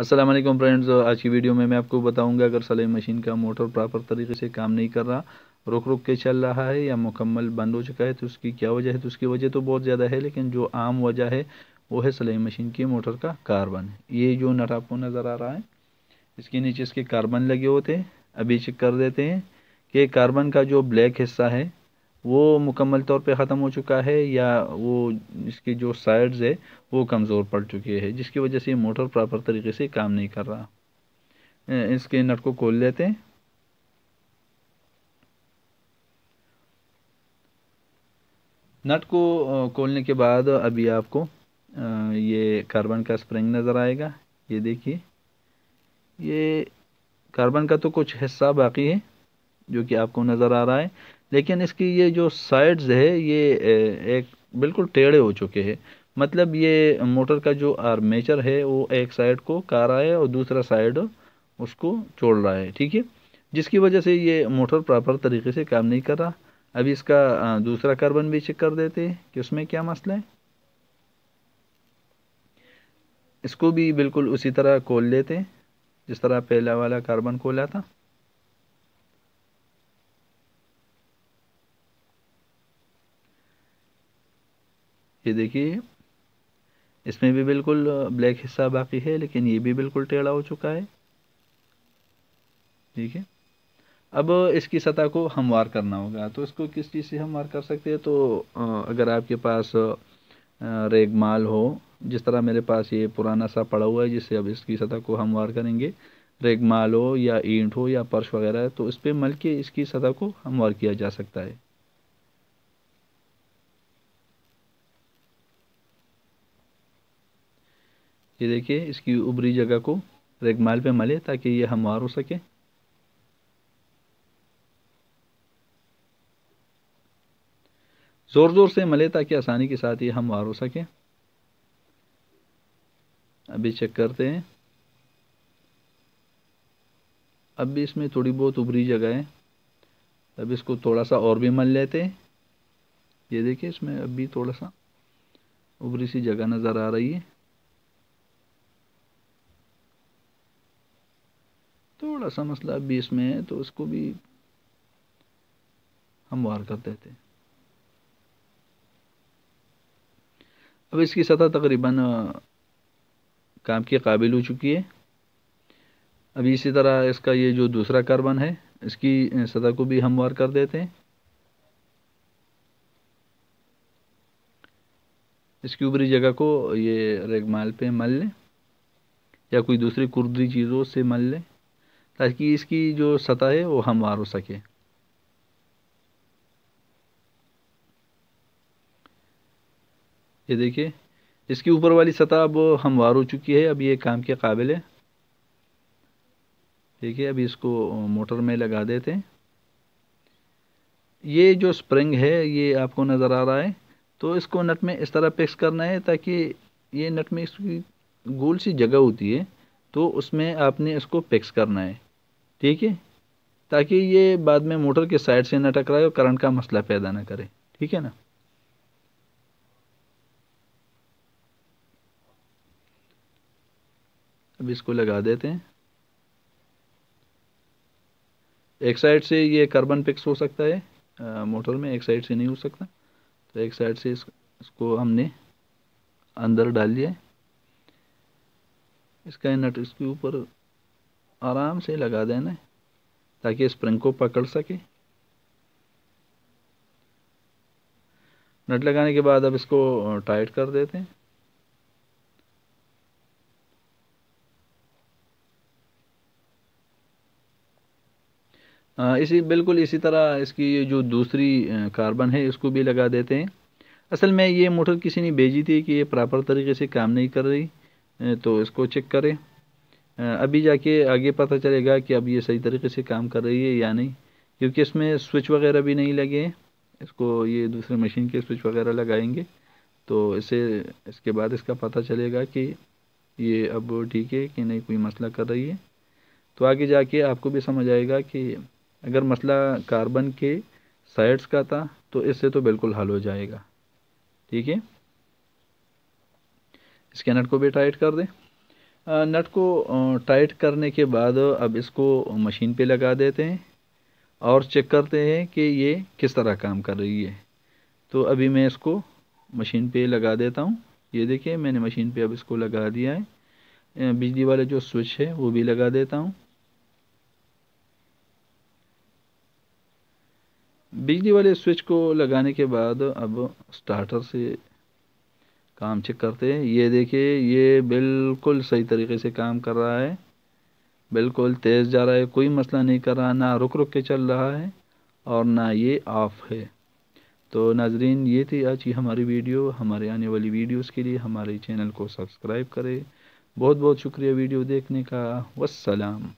अस्सलाम वालेकुम फ्रेंड्स आज की वीडियो में मैं आपको बताऊंगा अगर सलाई मशीन का मोटर प्रॉपर तरीके से काम नहीं कर रहा रुक रुक के चल रहा है या मुकम्मल बंद हो चुका है तो उसकी क्या वजह है तो उसकी वजह तो बहुत ज़्यादा है लेकिन जो आम वजह है वो है सलाई मशीन की मोटर का कार्बन ये जो नट आपको नज़र आ रहा है इसके नीचे इसके कार्बन लगे होते हैं अभी चेक कर देते हैं कि कार्बन का जो ब्लैक हिस्सा है वो मुकम्मल तौर पे ख़त्म हो चुका है या वो इसके जो साइड्स है वो कमज़ोर पड़ चुके हैं जिसकी वजह से ये मोटर प्रॉपर तरीके से काम नहीं कर रहा इसके नट को खोल लेते हैं नट को खोलने के बाद अभी आपको ये कार्बन का स्प्रिंग नज़र आएगा ये देखिए ये कार्बन का तो कुछ हिस्सा बाकी है जो कि आपको नज़र आ रहा है लेकिन इसकी ये जो साइड्स है ये एक बिल्कुल टेढ़े हो चुके हैं मतलब ये मोटर का जो आर्मेचर है वो एक साइड को का रहा है और दूसरा साइड उसको छोड़ रहा है ठीक है जिसकी वजह से ये मोटर प्रॉपर तरीके से काम नहीं कर रहा अभी इसका दूसरा कार्बन भी चेक कर देते हैं कि उसमें क्या मसला है इसको भी बिल्कुल उसी तरह खोल लेते हैं जिस तरह पहला वाला कार्बन खोला था ये देखिए इसमें भी बिल्कुल ब्लैक हिस्सा बाकी है लेकिन ये भी बिल्कुल टेढ़ा हो चुका है ठीक है अब इसकी सतह को हम वार करना होगा तो इसको किस चीज़ से हम वार कर सकते हैं तो अगर आपके पास रेग माल हो जिस तरह मेरे पास ये पुराना सा पड़ा हुआ है जिससे अब इसकी सतह को हम वार करेंगे माल हो या ईंट हो या पर्श वगैरह तो इस पर मल के इसकी सतह को हमवार किया जा सकता है ये देखिए इसकी उबरी जगह को रेगमाल पे मले ताकि ये हमवार हो सके ज़ोर ज़ोर से मले ताकि आसानी के साथ ये हमवार हो सके अभी चेक करते हैं अब भी इसमें थोड़ी बहुत उभरी जगह है अब इसको थोड़ा सा और भी मल लेते हैं ये देखिए इसमें अब भी थोड़ा सा उभरी सी जगह नज़र आ रही है थोड़ा सा मसला अभी इसमें है तो उसको भी हम वार कर देते हैं अब इसकी सतह तकरीबन काम के काबिल हो चुकी है अभी इसी तरह इसका ये जो दूसरा कार्बन है इसकी सतह को भी हमवार कर देते हैं इसकी ऊपरी जगह को ये रेगमाल पे मल लें या कोई दूसरी कुर्दी चीज़ों से मल लें ताकि इसकी जो सतह है वो हमवार हो सके ये देखिए इसकी ऊपर वाली सतह अब हमवार हो चुकी है अब ये काम के काबिल है ठीक है अभी इसको मोटर में लगा देते हैं ये जो स्प्रिंग है ये आपको नज़र आ रहा है तो इसको नट में इस तरह फिक्स करना है ताकि ये नट में इसकी गोल सी जगह होती है तो उसमें आपने इसको फिक्स करना है ठीक है ताकि ये बाद में मोटर के साइड से ना टकराए और करंट का मसला पैदा ना करे ठीक है ना अब इसको लगा देते हैं एक साइड से ये कार्बन पिक्स हो सकता है आ, मोटर में एक साइड से नहीं हो सकता तो एक साइड से इस, इसको हमने अंदर डाल लिया इसका नट इसके ऊपर आराम से लगा देना है ताकि स्प्रिंग को पकड़ सके नट लगाने के बाद अब इसको टाइट कर देते हैं इसी बिल्कुल इसी तरह इसकी जो दूसरी कार्बन है इसको भी लगा देते हैं असल में ये मोटर किसी ने भेजी थी कि ये प्रॉपर तरीके से काम नहीं कर रही तो इसको चेक करें अभी जाके आगे पता चलेगा कि अब ये सही तरीके से काम कर रही है या नहीं क्योंकि इसमें स्विच वगैरह भी नहीं लगे हैं इसको ये दूसरे मशीन के स्विच वगैरह लगाएंगे तो इसे इसके बाद इसका पता चलेगा कि ये अब ठीक है कि नहीं कोई मसला कर रही है तो आगे जाके आपको भी समझ आएगा कि अगर मसला कार्बन के साइड्स का था तो इससे तो बिल्कुल हल हो जाएगा ठीक है स्कैनर को भी टाइट कर दें नट को टाइट करने के बाद अब इसको मशीन पे लगा देते हैं और चेक करते हैं कि ये किस तरह काम कर रही है तो अभी मैं इसको मशीन पे लगा देता हूँ ये देखिए मैंने मशीन पे अब इसको लगा दिया है बिजली वाले जो स्विच है वो भी लगा देता हूँ बिजली वाले स्विच को लगाने के बाद अब स्टार्टर से काम चेक करते हैं ये देखिए ये बिल्कुल सही तरीके से काम कर रहा है बिल्कुल तेज़ जा रहा है कोई मसला नहीं कर रहा ना रुक रुक के चल रहा है और ना ये ऑफ़ है तो नाजरीन ये थी आज की हमारी वीडियो हमारे आने वाली वीडियोस के लिए हमारे चैनल को सब्सक्राइब करें बहुत बहुत शुक्रिया वीडियो देखने का वसलाम